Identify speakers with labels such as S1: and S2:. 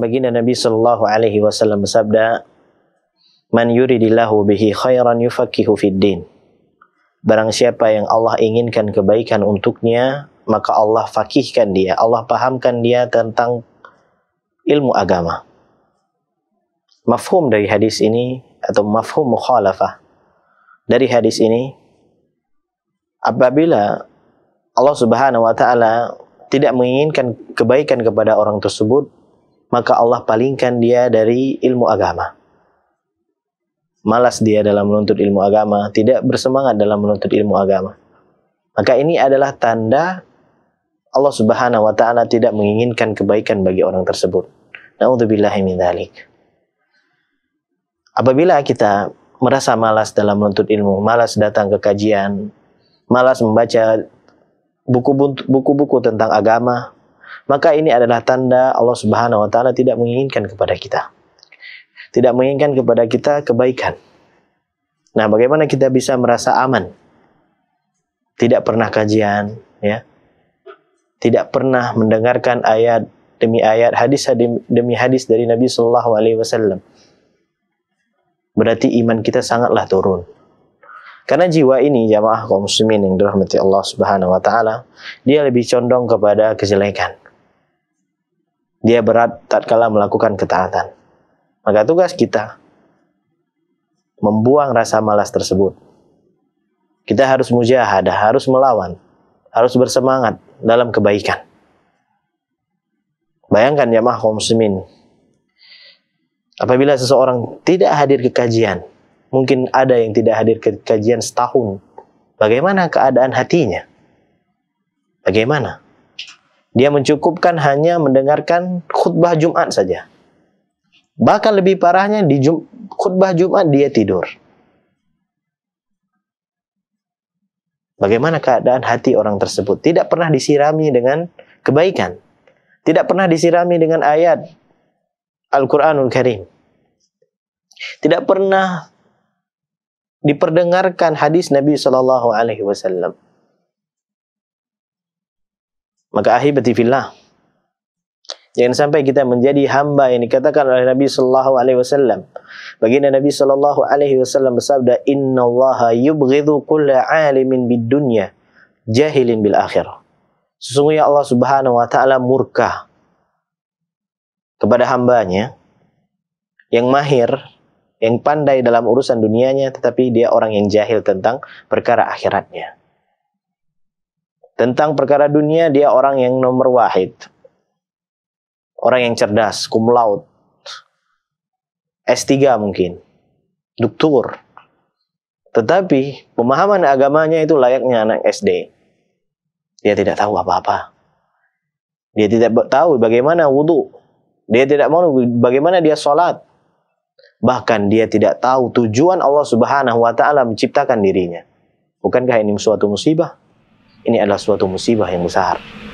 S1: Baginda Nabi Shallallahu Alaihi Wasallam bersabda, "Man yuridillahu bihi khairan yufakihu fid din." Barang siapa yang Allah inginkan kebaikan untuknya, maka Allah fakihkan dia, Allah pahamkan dia tentang ilmu agama. Mafhum dari hadis ini atau mafhum mukhalafah dari hadis ini apabila Allah Subhanahu wa taala tidak menginginkan kebaikan kepada orang tersebut, maka Allah palingkan dia dari ilmu agama. Malas dia dalam menuntut ilmu agama, tidak bersemangat dalam menuntut ilmu agama. Maka ini adalah tanda Allah Subhanahu wa taala tidak menginginkan kebaikan bagi orang tersebut. Nauzubillahi min dalik. Apabila kita merasa malas dalam menuntut ilmu, malas datang ke kajian, malas membaca buku-buku tentang agama, maka ini adalah tanda Allah Subhanahu wa taala tidak menginginkan kepada kita. Tidak menginginkan kepada kita kebaikan. Nah, bagaimana kita bisa merasa aman? Tidak pernah kajian, ya. Tidak pernah mendengarkan ayat demi ayat, hadis demi hadis dari Nabi Shallallahu alaihi wasallam. Berarti iman kita sangatlah turun. Karena jiwa ini jamaah kaum muslimin yang dirahmati Allah Subhanahu wa taala, dia lebih condong kepada kejelekan. Dia berat tatkala melakukan ketaatan. Maka tugas kita membuang rasa malas tersebut. Kita harus mujahadah, harus melawan, harus bersemangat dalam kebaikan. Bayangkan ya mah muslimin. Apabila seseorang tidak hadir ke kajian, mungkin ada yang tidak hadir ke kajian setahun. Bagaimana keadaan hatinya? Bagaimana? Dia mencukupkan hanya mendengarkan khutbah Jumat saja. Bahkan lebih parahnya di Jum khutbah Jumat dia tidur. Bagaimana keadaan hati orang tersebut? Tidak pernah disirami dengan kebaikan. Tidak pernah disirami dengan ayat Al-Quranul Karim. Tidak pernah diperdengarkan hadis Nabi Shallallahu Alaihi Wasallam. Maka ahibati fillah. Jangan sampai kita menjadi hamba yang dikatakan oleh Nabi sallallahu alaihi wasallam. Baginda Nabi sallallahu alaihi wasallam bersabda, "Inna Allah yubghidhu kulla 'alimin bid dunya jahilin bil akhirah." Sesungguhnya Allah Subhanahu wa taala murka kepada hambanya yang mahir, yang pandai dalam urusan dunianya tetapi dia orang yang jahil tentang perkara akhiratnya. Tentang perkara dunia, dia orang yang nomor wahid. Orang yang cerdas, cum laude. S3 mungkin. Doktor. Tetapi pemahaman agamanya itu layaknya anak SD. Dia tidak tahu apa-apa. Dia tidak tahu bagaimana wudhu. Dia tidak mau bagaimana dia sholat. Bahkan dia tidak tahu tujuan Allah Subhanahu wa taala menciptakan dirinya. Bukankah ini suatu musibah? Ini adalah suatu musibah yang besar.